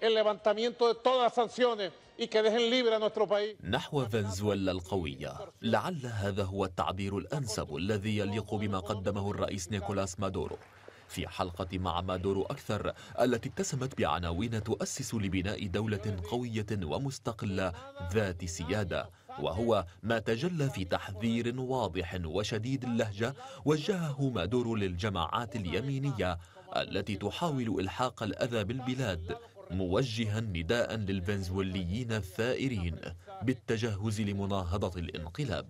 el levantamiento de todas las sanciones نحو فنزويلا القوية لعل هذا هو التعبير الأنسب الذي يليق بما قدمه الرئيس نيكولاس مادورو في حلقة مع مادورو أكثر التي اتسمت بعناوين تؤسس لبناء دولة قوية ومستقلة ذات سيادة وهو ما تجلى في تحذير واضح وشديد اللهجة وجهه مادورو للجماعات اليمينية التي تحاول إلحاق الأذى بالبلاد موجها نداء للفنزويليين الثائرين بالتجهز لمناهضة الانقلاب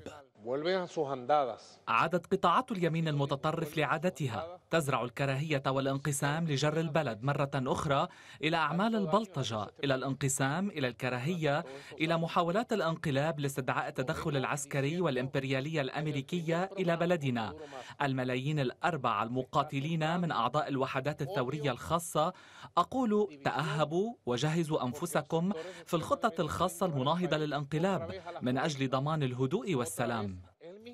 عادت قطاعات اليمين المتطرف لعادتها تزرع الكراهية والانقسام لجر البلد مرة أخرى إلى أعمال البلطجة إلى الانقسام إلى الكراهية إلى محاولات الانقلاب لاستدعاء التدخل العسكري والإمبريالية الأمريكية إلى بلدنا الملايين الأربعة المقاتلين من أعضاء الوحدات الثورية الخاصة أقول تأهبوا وجهزوا أنفسكم في الخطة الخاصة المناهضة للانقلاب من أجل ضمان الهدوء والسلام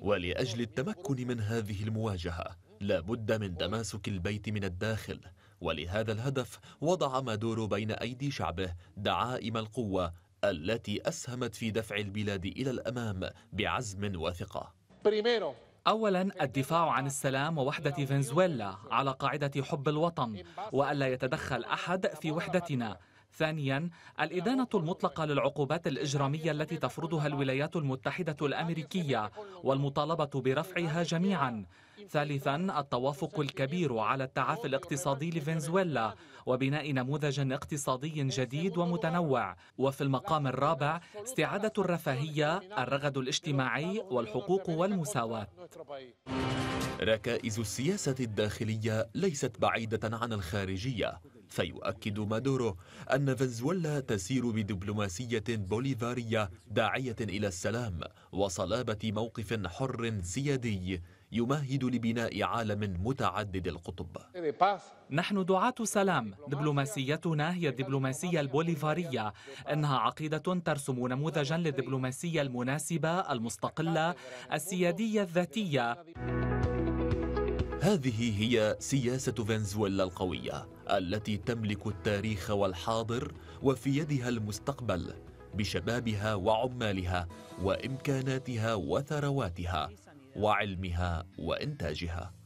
ولأجل التمكن من هذه المواجهة لا بد من تماسك البيت من الداخل ولهذا الهدف وضع مادورو بين أيدي شعبه دعائم القوة التي أسهمت في دفع البلاد إلى الأمام بعزم وثقة أولا الدفاع عن السلام ووحدة فنزويلا على قاعدة حب الوطن وألا يتدخل أحد في وحدتنا ثانيا الإدانة المطلقة للعقوبات الإجرامية التي تفرضها الولايات المتحدة الأمريكية والمطالبة برفعها جميعا ثالثا التوافق الكبير على التعافي الاقتصادي لفنزويلا وبناء نموذج اقتصادي جديد ومتنوع وفي المقام الرابع استعادة الرفاهية الرغد الاجتماعي والحقوق والمساواة ركائز السياسة الداخلية ليست بعيدة عن الخارجية فيؤكد مادورو أن فنزويلا تسير بدبلوماسية بوليفارية داعية إلى السلام وصلابة موقف حر سيادي يمهد لبناء عالم متعدد القطب نحن دعاة سلام دبلوماسيتنا هي الدبلوماسية البوليفارية إنها عقيدة ترسم نموذجا للدبلوماسية المناسبة المستقلة السيادية الذاتية هذه هي سياسة فنزويلا القوية التي تملك التاريخ والحاضر وفي يدها المستقبل بشبابها وعمالها وإمكاناتها وثرواتها وعلمها وإنتاجها